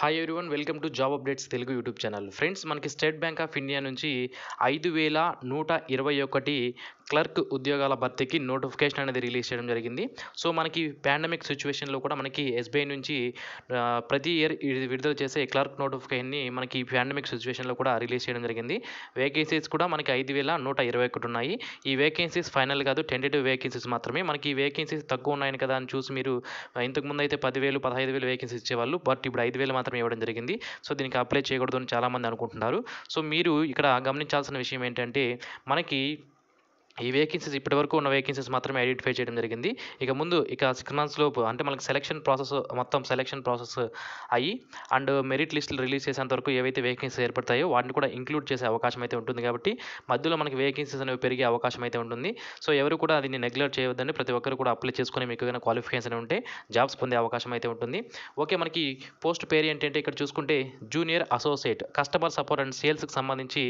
hi everyone welcome to job updates Telugu YouTube channel friends మనకి State Bank of India నుంచి ఐదు వేల నూట ఇరవై ఒకటి క్లర్క్ ఉద్యోగాల భర్తీకి నోటిఫికేషన్ అనేది రిలీజ్ చేయడం జరిగింది సో మనకి పాండమిక్ సిచ్యువేషన్లో కూడా మనకి ఎస్బీఐ నుంచి ప్రతి ఇయర్ విడుదల చేసే క్లర్క్ నోటిఫికేషన్ని మనకి పాండమిక్ సిచ్యువేషన్లో కూడా రిలీజ్ చేయడం జరిగింది వేకెన్సీస్ కూడా మనకి ఐదు వేల నూట ఇరవై ఒకటి ఉన్నాయి ఈ వేకెన్సీస్ ఫైనల్ కాదు టెంటేటివ్ వేకెన్సీస్ మాత్రమే మనకి వేకెన్సీస్ తక్కువ ఉన్నాయని కదా అని చూసి మీరు ఇంతకుముందు అయితే పదివేలు పదహైదు వేలు వేకెన్సీస్ ఇచ్చేవాళ్ళు బట్ ఇప్పుడు ఐదు వేలు మాత్రమే ఇవ్వడం జరిగింది సో దీనికి అప్లై చేయకూడదు అని చాలామంది అనుకుంటున్నారు సో మీరు ఇక్కడ గమనించాల్సిన విషయం ఏంటంటే మనకి ఈ వేకెన్సీస్ ఇప్పటివరకు ఉన్న వేకెన్సీస్ మాత్రమే ఐడెంటిఫై చేయడం జరిగింది ఇక ముందు ఇక సిక్స్ మంత్స్ లోపు అంటే మనకి సెలక్షన్ ప్రాసెస్ మొత్తం సెలక్షన్ ప్రాసెస్ అయ్యి అండ్ మెరిట్ లిస్టులు రిలీజ్ చేసేంత వరకు ఏవైతే వేకెన్సీస్ ఏర్పడతాయో వాటిని కూడా ఇంక్లూడ్ చేసే అవకాశం అయితే ఉంటుంది కాబట్టి మధ్యలో మనకి వేకెన్సీస్ అనేవి పెరిగే అవకాశం అయితే ఉంటుంది సో ఎవరు కూడా దీన్ని నెగ్లెక్ట్ చేయవద్దని ప్రతి ఒక్కరు కూడా అప్లై చేసుకుని మీకు ఏదైనా క్వాలిఫికేషన్ ఉంటే జాబ్స్ పొందే అవకాశం అయితే ఉంటుంది ఓకే మనకి పోస్ట్ పేరు ఏంటంటే ఇక్కడ చూసుకుంటే junior associate customer support and సేల్స్కి సంబంధించి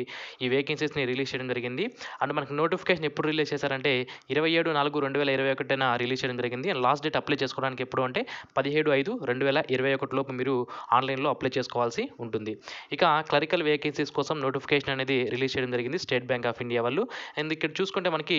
ఈ వేకెన్సీస్ని రిలీజ్ చేయడం జరిగింది అండ్ మనకి నోటిఫికేషన్ ఎప్పుడు రిలీజ్ చేశారంటే ఇరవై ఏడు నాలుగు రెండు వేల ఇరవై ఒకటిన రిలీజ్ చేయడం జరిగింది అండ్ లాస్ట్ డేట్ అప్లై చేసుకోవడానికి ఎప్పుడు అంటే పదిహేడు ఐదు రెండు వేల ఇరవై ఒకటిలోపు మీరు ఆన్లైన్లో అప్లై చేసుకోవాల్సి ఉంటుంది ఇక క్లరికల్ వేకెన్సీస్ కోసం నోటిఫికేషన్ అనేది రిలీజ్ చేయడం జరిగింది స్టేట్ బ్యాంక్ ఆఫ్ ఇండియా వాళ్ళు అండ్ ఇక్కడ చూసుకుంటే మనకి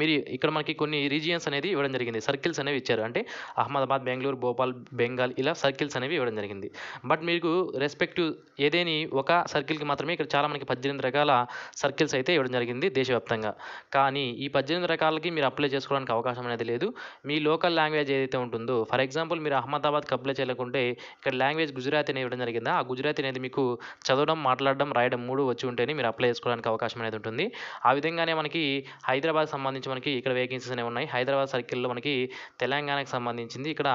మీరు ఇక్కడ మనకి కొన్ని రీజియన్స్ అనేది ఇవ్వడం జరిగింది సర్కిల్స్ అనేవి ఇచ్చారు అంటే అహ్మదాబాద్ బెంగళూరు భోపాల్ బెంగాల్ ఇలా సర్కిల్స్ అనేవి ఇవ్వడం జరిగింది బట్ మీకు రెస్పెక్టివ్ ఏదేని ఒక సర్కిల్కి మాత్రమే ఇక్కడ చాలా మనకి పద్దెనిమిది రకాల సర్కిల్స్ అయితే ఇవ్వడం జరిగింది దేశవ్యాప్తంగా కానీ ఈ పద్దెనిమిది రకాలకి మీరు అప్లై చేసుకోవడానికి అవకాశం అనేది లేదు మీ లోకల్ లాంగ్వేజ్ ఏదైతే ఉంటుందో ఫర్ ఎగ్జాంపుల్ మీరు అహ్మదాబాద్కి అప్లై చేయలేకుంటే ఇక్కడ లాంగ్వేజ్ గుజరాతీ అనేది ఇవ్వడం జరిగిందా ఆ గుజరాతీ అనేది మీకు చదవడం మాట్లాడడం రాయడం మూడు వచ్చి ఉంటేనే మీరు అప్లై చేసుకోవడానికి అవకాశం అనేది ఉంటుంది ఆ విధంగానే మనకి హైదరాబాద్ సంబంధించి సంబంధించి మనకి ఇక్కడ వేకెన్సీస్ అనేవి ఉన్నాయి హైదరాబాద్ సర్కిల్లో మనకి తెలంగాణకు సంబంధించింది ఇక్కడ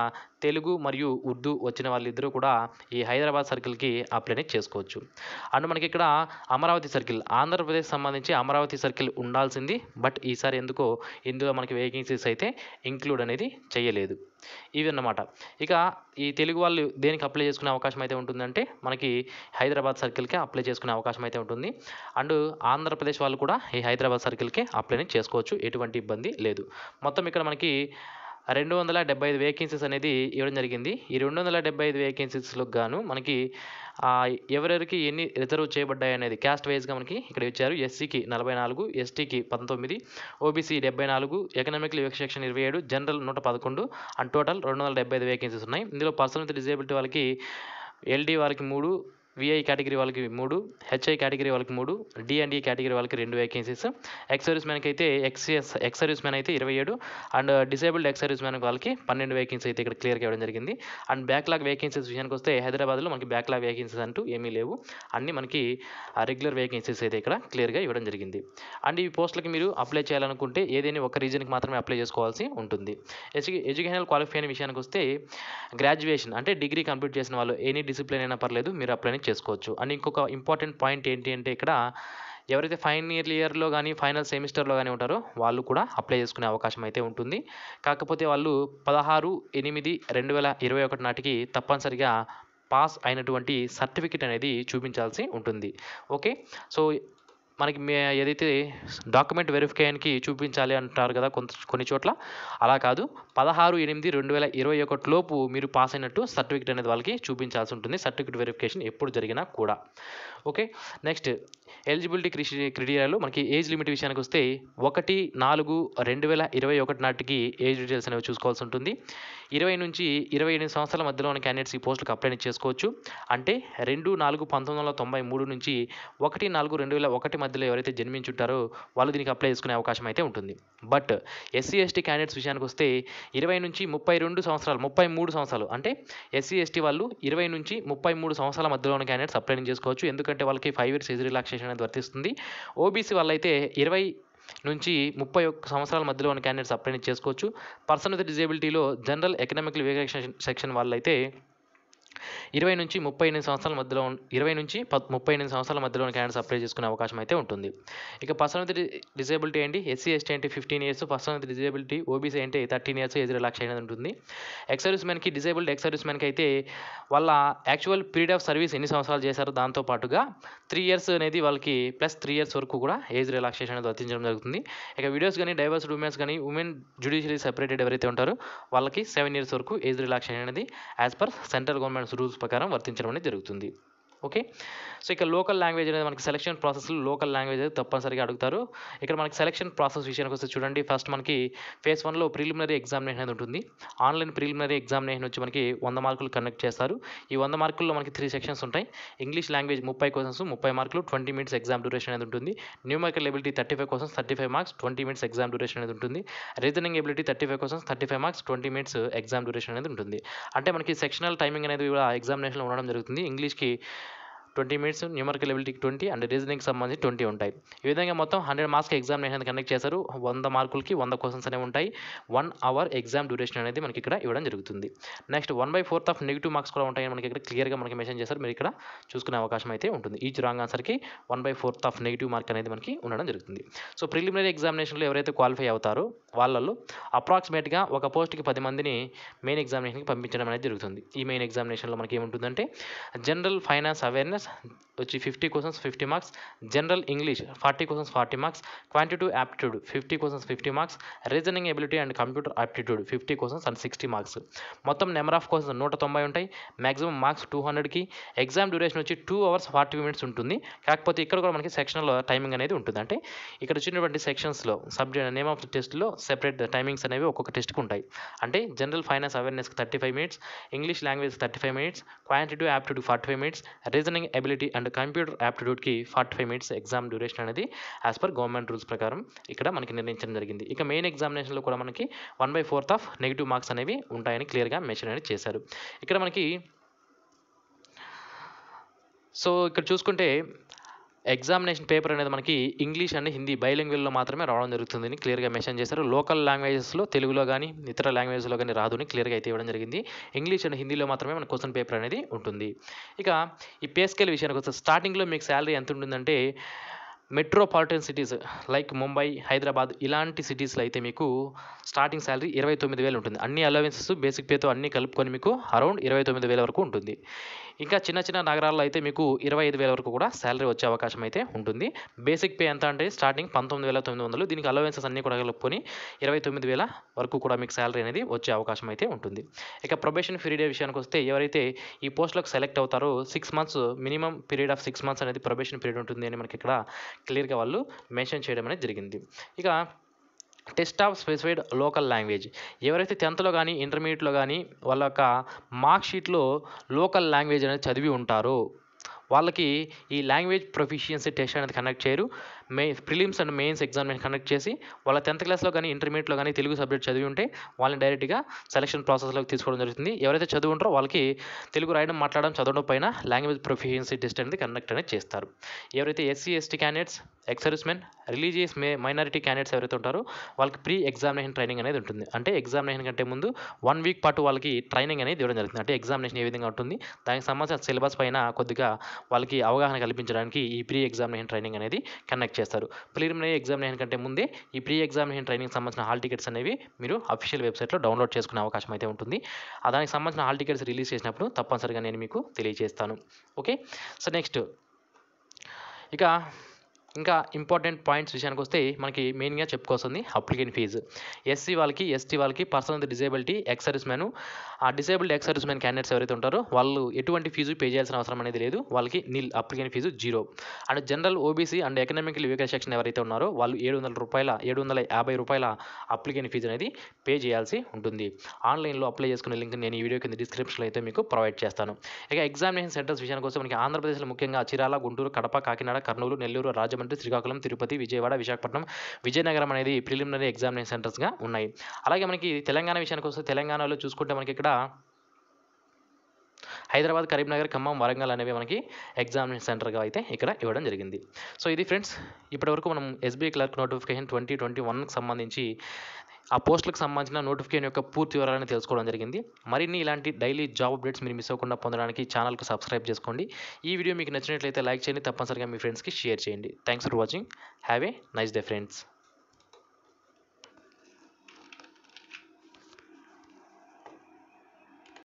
తెలుగు మరియు ఉర్దూ వచ్చిన వాళ్ళిద్దరూ కూడా ఈ హైదరాబాద్ సర్కిల్కి అప్లై చేసుకోవచ్చు అండ్ మనకి ఇక్కడ అమరావతి సర్కిల్ ఆంధ్రప్రదేశ్ సంబంధించి అమరావతి సర్కిల్ ఉండాల్సింది బట్ ఈసారి ఎందుకో ఇందులో మనకి వేకెన్సీస్ అయితే ఇంక్లూడ్ అనేది చేయలేదు ఇవి అన్నమాట ఇక ఈ తెలుగు వాళ్ళు దేనికి అప్లై చేసుకునే అవకాశం అయితే ఉంటుందంటే మనకి హైదరాబాద్ సర్కిల్కే అప్లై చేసుకునే అవకాశం అయితే ఉంటుంది అండ్ ఆంధ్రప్రదేశ్ వాళ్ళు కూడా ఈ హైదరాబాద్ సర్కిల్కే అప్లై చేసుకోవచ్చు ఎటువంటి ఇబ్బంది లేదు మొత్తం ఇక్కడ మనకి రెండు వందల డెబ్బై ఐదు వేకెన్సీస్ అనేది ఇవ్వడం జరిగింది ఈ రెండు వందల డెబ్బై ఐదు వేకెన్సీస్లకు గాను మనకి ఎవరెవరికి ఎన్ని రిజర్వ్ చేయబడ్డాయి అనేది క్యాస్ట్ వైజ్గా మనకి ఇక్కడ ఇచ్చారు ఎస్సీకి నలభై నాలుగు ఎస్టీకి పంతొమ్మిది ఓబీసీ డెబ్బై నాలుగు ఎకనామికల్ సెక్షన్ ఇరవై ఏడు జనరల్ నూట పదకొండు అండ్ టోటల్ రెండు వందల డెబ్బై ఐదు వేకెన్సీస్ ఉన్నాయి ఇందులో పర్సనల్ విత్ డిజేబిలిటీ వాళ్ళకి ఎల్డీ వారికి మూడు విఐ కేటగిరీ వాళ్ళకి మూడు హెచ్ఐ కేటగిరీ వాళ్ళకి మూడు డి అండ్ ఈ కేటగిరీ వాళ్ళకి రెండు వేకెన్సీస్ ఎక్స్ సర్వీస్ మ్యాన్కి అయితే ఎక్స్ఎస్ ఎక్స్ సర్వీస్ మ్యాన్ అయితే ఇరవై ఏడు and disabled ex serviceman వాళ్ళకి పన్నెండు వేకెన్సీ అయితే ఇక్కడ క్లియర్గా ఇవ్వడం జరిగింది అండ్ బ్యాక్లాగ్ వేకెన్సీస్ విషయానికి వస్తే హైదరాబాద్లో మనకి బ్యాక్లాగ్ వేకెన్సీస్ అంటూ ఏమీ లేవు అన్ని మనకి రెగ్యులర్ uh, వేకెన్సీస్ అయితే ఇక్కడ క్లియర్గా ఇవ్వడం జరిగింది అండ్ ఈ పోస్టులకి మీరు అప్లై చేయాలనుకుంటే ఏదైనా ఒక రీజన్కి మాత్రమే అప్లై చేసుకోవాల్సి ఉంటుంది ఎడ్యుకేషనల్ క్వాలిఫై అయిన విషయానికి వస్తే గ్రాడ్యుయేషన్ అంటే డిగ్రీ కంప్లీట్ చేసిన వాళ్ళు ఎనీ డిసిప్లిన్ అయినా పర్లేదు మీరు అప్లై చేసుకోవచ్చు అండ్ ఇంకొక ఇంపార్టెంట్ పాయింట్ ఏంటి అంటే ఇక్కడ ఎవరైతే ఫైనల్ ఇయర్లో కానీ ఫైనల్ సెమిస్టర్లో కానీ ఉంటారో వాళ్ళు కూడా అప్లై చేసుకునే అవకాశం అయితే ఉంటుంది కాకపోతే వాళ్ళు పదహారు ఎనిమిది రెండు వేల ఇరవై ఒకటి నాటికి తప్పనిసరిగా పాస్ అయినటువంటి సర్టిఫికెట్ అనేది చూపించాల్సి ఉంటుంది ఓకే సో మనకి మే ఏదైతే డాక్యుమెంట్ వెరిఫికేషన్కి చూపించాలి అంటారు కదా కొంత కొన్ని చోట్ల అలా కాదు పదహారు ఎనిమిది రెండు వేల ఇరవై ఒకటిలోపు మీరు పాస్ అయినట్టు సర్టిఫికేట్ అనేది వాళ్ళకి చూపించాల్సి ఉంటుంది సర్టిఫికేట్ వెరిఫికేషన్ ఎప్పుడు జరిగినా కూడా ఓకే నెక్స్ట్ ఎలిజిబిలిటీ క్రిషి మనకి ఏజ్ లిమిట్ విషయానికి వస్తే ఒకటి నాలుగు రెండు వేల ఇరవై ఒకటి నాటికి ఏజ్ డీటెయిల్స్ అనేవి చూసుకోవాల్సి ఉంటుంది ఇరవై నుంచి ఇరవై ఎనిమిది సంవత్సరాల మధ్యలో ఉన్న క్యాండిడేట్స్ ఈ పోస్టులకు అప్లై చేసుకోవచ్చు అంటే రెండు నాలుగు పంతొమ్మిది వందల తొంభై మూడు నుంచి ఒకటి నాలుగు రెండు వేల ఒకటి మధ్యలో ఎవరైతే జన్మించుంటారో వాళ్ళు దీనికి అప్లై చేసుకునే అవకాశం అయితే ఉంటుంది బట్ ఎస్సీ ఎస్టీ క్యాండిడేట్స్ విషయానికి వస్తే ఇరవై నుంచి ముప్పై రెండు సంవత్సరాలు ముప్పై మూడు సంవత్సరాలు అంటే ఎస్సీ ఎస్టీ వాళ్ళు ఇరవై నుంచి ముప్పై మూడు సంవత్సరాల మధ్యలో ఉన్న క్యాండిడేట్స్ అప్లై చేసుకోవచ్చు ఎందుకంటే ఎందుకంటే వాళ్ళకి ఫైవ్ ఇయర్స్ ఏజ్ రిలాక్సేషన్ అనేది వర్తిస్తుంది ఓబీసీ వాళ్ళైతే ఇరవై నుంచి ముప్పై ఒక్క సంవత్సరాల మధ్యలో ఉన్న క్యాండిడేట్స్ అప్లై చేసుకోవచ్చు పర్సన్ విత్ డిజేబిలిటీలో జనరల్ ఎకనామిక్ వివేకేషన్ సెక్షన్ వాళ్ళైతే ఇరవై నుంచి ముప్పై ఎనిమిది సంవత్సరాల మధ్యలో ఇరవై నుంచి ముప్పై ఎనిమిది సంవత్సరాల మధ్యలో క్యాండిడేట్స్ అప్లై చేసుకునే అవకాశం అయితే ఉంటుంది ఇక పర్సన్ విత్ డిజేబిలిటీ ఏంటి ఎస్సీ ఎస్టీ అంటే fifteen years person with disability OBC అంటే థర్టీన్ ఇయర్స్ ఏజ్ రిలాక్స్ అయినది ఉంటుంది ఎక్స్ సర్వీస్ మ్యాన్కి డిజేబుల్డ్ ఎక్స్ సర్వీస్ మ్యాన్కి అయితే వాళ్ళ యాక్చువల్ పీరియడ్ ఆఫ్ సర్వీస్ ఎన్ని సంవత్సరాలు చేశారో దాంతో పాటుగా త్రీ ఇయర్స్ అనేది వాళ్ళకి ప్లస్ త్రీ ఇయర్స్ వరకు కూడా ఏజ్ రిలాక్సేషన్ అనేది వర్తించడం జరుగుతుంది ఇక వీడియోస్ కానీ డైవర్స్ ఉమెన్స్ కానీ ఉమెన్ జ్యుడిషియరీ సెపరేటెడ్ ఎవరైతే ఉంటారో వాళ్ళకి సెవెన్ ఇయర్స్ వరకు ఏజ్ రిలాక్సేషన్ అనేది as per central government constitutions rules ప్రకారం వర్తించడం అనేది జరుగుతుంది ఓకే సో ఇక్కడ లోకల్ లాంగ్వేజ్ అనేది మనకి సెలక్షన్ ప్రాసెస్లో లోకల్ లాంగ్వేజ్ అనేది తప్పనిసరిగా అడుగుతారు ఇక్కడ మనకి సెలక్షన్ ప్రాసెస్ విషయానికి వస్తే చూడండి ఫస్ట్ మనకి ఫేజ్ వన్లో ప్రిలిమినరీ ఎగ్జామినేషన్ అనేది ఉంటుంది ఆన్లైన్ ప్రిలిమినరీ ఎగ్జామినేషన్ వచ్చి మనకి వంద మార్కులు కండక్ట్ చేస్తారు ఈ వంద మార్కుల్లో మనకి త్రీ సెక్షన్స్ ఉంటాయి ఇంగ్లీష్ లాంగ్వేజ్ ముప్పై క్వశ్చన్స్ ముప్పై మార్కులు ట్వంటీ మినిట్స్ ఎగ్జామ్ డ్యూరేషన్ అనేది ఉంటుంది numerical ability thirty five questions thirty five marks twenty minutes exam duration అనేది ఉంటుంది reasoning ability thirty five questions thirty five marks twenty minutes exam duration అనేది ఉంటుంది అంటే మనకి సెక్షనల్ టైమింగ్ అనేది కూడా ఎగ్జామినేషన్లో ఉండడం జరుగుతుంది ఇంగ్లీష్కి ట్వంటీ మినిట్స్ న్యూమరికల్ ఎబిలిటీకి ట్వంటీ అండ్ రీజనింగ్ సంబంధించి ట్వంటీ ఉంటాయి ఈ విధంగా మొత్తం హండ్రెడ్ మార్క్స్ ఎగ్జామినేషన్ కండక్ట్ చేశారు వంద మార్కులకి వంద క్వశ్చన్స్ అనేవి ఉంటాయి వన్ అవర్ ఎగ్జామ్ డ్యూరేషన్ అనేది మనకి ఇక్కడ ఇవ్వడం జరుగుతుంది next one by fourth of negative marks కూడా ఉంటాయని మనకి ఇక్కడ క్లియర్గా మనకి మెన్షన్ చేశారు మీరు ఇక్కడ చూసుకునే అవకాశం అయితే ఉంటుంది ఈచ్ రాంగ్ ఆన్సర్కి one by fourth of negative mark అనేది మనకి ఉండడం జరుగుతుంది సో ప్రిలిమినరీ ఎగ్జామినేషన్లో ఎవరైతే క్వాలిఫై అవుతారో వాళ్ళలో అప్రాక్సిమేట్గా ఒక పోస్ట్కి పది మందిని మెయిన్ ఎగ్జామినేషన్కి పంపించడం అనేది జరుగుతుంది ఈ మెయిన్ ఎగ్జామినేషన్లో మనకి ఏముంటుందంటే జనరల్ ఫైనాన్స్ అవేర్నెస్ వచ్చి fifty questions fifty marks general English forty questions forty marks quantitative aptitude fifty questions fifty marks reasoning ability and computer aptitude fifty questions and sixty marks మొత్తం number of questions నూట తొంభై ఉంటాయి maximum marks two హండ్రెడ్కి exam duration వచ్చి two hours forty minutes ఉంటుంది కాకపోతే ఇక్కడ కూడా మనకి సెక్షనల్ టైమింగ్ అనేది ఉంటుంది అంటే ఇక్కడ వచ్చినటువంటి సెక్షన్స్లో సబ్జెక్ట్ నేమ్ ఆఫ్ ద టెస్ట్లో సెపరేట్ టైమింగ్స్ అనేవి ఒక్కొక్క టెస్ట్కి ఉంటాయి అంటే general finance awareness thirty five minutes English language thirty five minutes quantitative aptitude forty five minutes reasoning ability and computer యాప్టిట్యూడ్కి forty five minutes exam duration అనేది as per government rules ప్రకారం ఇక్కడ మనకి నిర్ణయించడం జరిగింది ఇక మెయిన్ ఎగ్జామినేషన్లో కూడా మనకి one by fourth of negative marks అనేవి ఉంటాయని క్లియర్గా మెన్షన్ అనేది చేశారు ఇక్కడ మనకి సో ఇక్కడ చూసుకుంటే ఎగ్జామినేషన్ పేపర్ అనేది మనకి ఇంగ్లీష్ అండ్ హిందీ బైలింగ్వెల్లో మాత్రమే రావడం జరుగుతుంది అని క్లియర్గా మెన్షన్ చేశారు లోకల్ లాంగ్వేజెస్లో తెలుగులో కానీ ఇతర లాంగ్వేజెస్లో కానీ రాదుని క్లియర్గా అయితే ఇవ్వడం జరిగింది ఇంగ్లీష్ అండ్ హిందీలో మాత్రమే మన క్వశ్చన్ పేపర్ అనేది ఉంటుంది ఇక ఈ పే స్కేల్ విషయానికి వస్తే స్టార్టింగ్లో మీకు శాలరీ ఎంత ఉంటుందంటే metropolitan cities like Mumbai Hyderabad ఇలాంటి సిటీస్లో అయితే మీకు స్టార్టింగ్ శాలరీ ఇరవై తొమ్మిది వేలు ఉంటుంది అన్ని అలవెన్సెస్ బేసిక్ పేతో అన్ని కలుపుకొని మీకు అరౌండ్ ఇరవై తొమ్మిది వేల వరకు ఉంటుంది ఇంకా చిన్న చిన్న నగరాల్లో అయితే మీకు ఇరవై ఐదు వేల వరకు కూడా శాలరీ వచ్చే అవకాశం అయితే ఉంటుంది బేసిక్ పే ఎంత అంటే స్టార్టింగ్ పంతొమ్మిది వేల తొమ్మిది వందలు దీనికి అలవెన్సెస్ అన్నీ కూడా కలుపుకొని ఇరవై తొమ్మిది వేల వరకు కూడా మీకు శాలరీ అనేది వచ్చే అవకాశం అయితే ఉంటుంది ఇక ప్రొబేషన్ పీరియడ్ విషయానికి వస్తే ఎవరైతే ఈ పోస్ట్లకు సెలెక్ట్ అవుతారో six months minimum period of six months అనేది ప్రొబేషన్ పీరియడ్ ఉంటుంది అని మనకి ఇక్కడ క్లియర్గా వాళ్ళు మెన్షన్ చేయడం అనేది జరిగింది ఇక test of specified local language ఎవరైతే టెన్త్లో కానీ ఇంటర్మీడియట్లో కానీ వాళ్ళ యొక్క మార్క్ షీట్లో లోకల్ లాంగ్వేజ్ అనేది చదివి ఉంటారో వాళ్ళకి ఈ లాంగ్వేజ్ ప్రొఫిషియన్సీ టెస్ట్ అనేది కండక్ట్ చేయరు main prelims and mains exam conduct చేసి వాళ్ళ టెన్త్ క్లాస్లో కానీ ఇంటర్మీడియట్లో కానీ తెలుగు సబ్జెక్ట్ చదివి ఉంటే వాళ్ళని డైరెక్ట్గా సెలక్షన్ ప్రాసెస్లోకి తీసుకోవడం జరుగుతుంది ఎవరైతే చదువు ఉంటారో వాళ్ళకి తెలుగు రాయడం మాట్లాడడం చదవడం పైన లాంగ్వేజ్ ప్రొఫిషియన్సీ టెస్ట్ అనేది కండక్ట్ అనేది చేస్తారు ఎవరైతే SC ST candidates ex servicemen religious మే మైనారిటీ క్యాండిడేట్స్ ఎవరైతే ఉంటారో వాళ్ళకి ప్రీ ఎగ్జామినేషన్ ట్రైనింగ్ అనేది ఉంటుంది అంటే ఎగ్జామినేషన్ కంటే ముందు వన్ వీక్ పాటు వాళ్ళకి ట్రైనింగ్ అనేది ఇవ్వడం జరుగుతుంది అంటే ఎగ్జామినేషన్ ఏ విధంగా ఉంటుంది దానికి సంబంధించిన సిలబస్ పైన కొద్దిగా వాళ్ళకి అవగాహన కల్పించడానికి ఈ ప్రీ ఎగ్జామినేషన్ ట్రైనింగ్ అనేది కండక్ట్ కండక్ట్ చేస్తారు ప్రిలిమినరీ ఎగ్జామినేషన్ కంటే ముందే ఈ ప్రీ ఎగ్జామినేషన్ ట్రైనింగ్ సంబంధించిన హాల్ టికెట్స్ అనేవి మీరు అఫీషియల్ వెబ్సైట్లో డౌన్లోడ్ చేసుకునే అవకాశం అయితే ఉంటుంది దానికి సంబంధించిన హాల్ టికెట్స్ రిలీజ్ చేసినప్పుడు తప్పనిసరిగా నేను మీకు తెలియజేస్తాను ఓకే సో నెక్స్ట్ ఇక ఇంకా ఇంపార్టెంట్ పాయింట్స్ విషయానికి వస్తే మనకి మెయిన్గా చెప్పుకోవస్తుంది అప్లికేషన్ ఫీజు ఎస్సీ వాళ్ళకి ఎస్టీ వాళ్ళకి person with disability ex serviceman ఆ డిసేబుల్డ్ ఎక్స్ మ్యాన్ క్యాండిడేట్స్ ఎవరైతే ఉంటారో వాళ్ళు ఎటువంటి ఫీజు పే చేయాల్సిన అవసరం అనేది లేదు వాళ్ళకి nil application fee zero and general OBC and economical weaker section ఎవరైతే ఉన్నారో వాళ్ళు ఏడు వందల రూపాయల ఏడు వందల యాభై రూపాయల అప్లికేషన్ ఫీజు అనేది పే చేయాల్సి ఉంటుంది ఆన్లైన్లో అప్లై చేసుకునే లింక్ నేను ఈ వీడియో కింద డిస్క్రిప్షన్లో అయితే మీకు ప్రొవైడ్ చేస్తాను ఇక ఎగ్జామినేషన్ సెంటర్స్ విషయానికి వస్తే మనకి ఆంధ్రప్రదేశ్లో ముఖ్యంగా చిరాల గుంటూరు కడప కాకినాడ కర్నూలు నెల్లూరు రాజమండ్రి ఉన్నటువంటి శ్రీకాకుళం తిరుపతి విజయవాడ విశాఖపట్నం విజయనగరం అనేది ప్రిలిమినరీ ఎగ్జామినేషన్ సెంటర్స్గా ఉన్నాయి అలాగే మనకి తెలంగాణ విషయానికి వస్తే తెలంగాణలో చూసుకుంటే మనకి ఇక్కడ హైదరాబాద్ కరీంనగర్ ఖమ్మం వరంగల్ అనేవి మనకి ఎగ్జామినేషన్ సెంటర్గా అయితే ఇక్కడ ఇవ్వడం జరిగింది సో ఇది ఫ్రెండ్స్ ఇప్పటివరకు మనం SBI clerk notification twenty twenty వన్కి సంబంధించి ఆ పోస్టులకు సంబంధించిన నోటిఫికేషన్ యొక్క పూర్తి వివరాలను తెలుసుకోవడం జరిగింది మరిన్ని ఇలాంటి డైలీ జాబ్ అప్డేట్స్ మీరు మిస్ అవ్వకుండా పొందడానికి ఛానల్కు సబ్స్క్రైబ్ చేసుకోండి ఈ వీడియో మీకు నచ్చినట్లయితే లైక్ చేయండి తప్పనిసరిగా మీ ఫ్రెండ్స్కి షేర్ చేయండి thanks for watching have a nice day friends